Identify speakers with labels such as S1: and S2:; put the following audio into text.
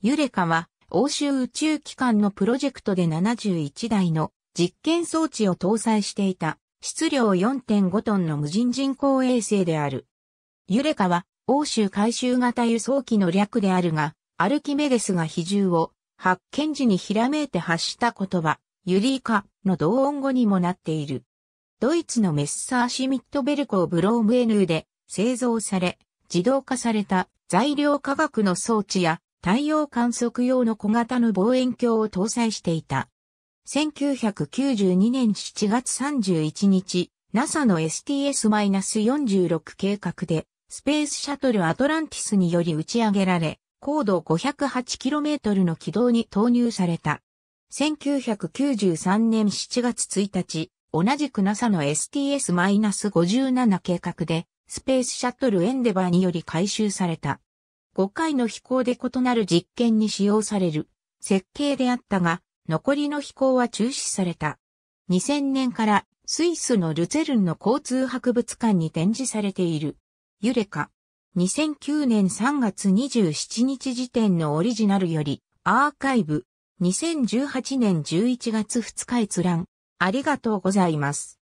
S1: ユ
S2: レカは欧州宇宙機関のプロジェクトで71台の実験装置を搭載していた質量4.5トンの無人人工衛星である。ユレカは欧州回収型輸送機の略であるが、アルキメデスが比重を発見時にひらめいて発した言葉、ユリーカの同音語にもなっている。ドイツのメッサーシミットベルコーブロームエヌーで製造され、自動化された材料科学の装置や太陽観測用の小型の望遠鏡を搭載していた。1992年7月31日、NASA の STS-46 計画で、スペースシャトルアトランティスにより打ち上げられ、高度 508km の軌道に投入された。1993年7月1日、同じく NASA の STS-57 計画で、スペースシャトルエンデバーにより回収された。5回の飛行で異なる実験に使用される設計であったが、残りの飛行は中止された。2000年からスイスのルツェルンの交通博物館に展示されている。ユレカ。2009年3月27日時点のオリジナルよりアーカイブ。2018年11月2日閲覧。あ
S1: りがとうございます。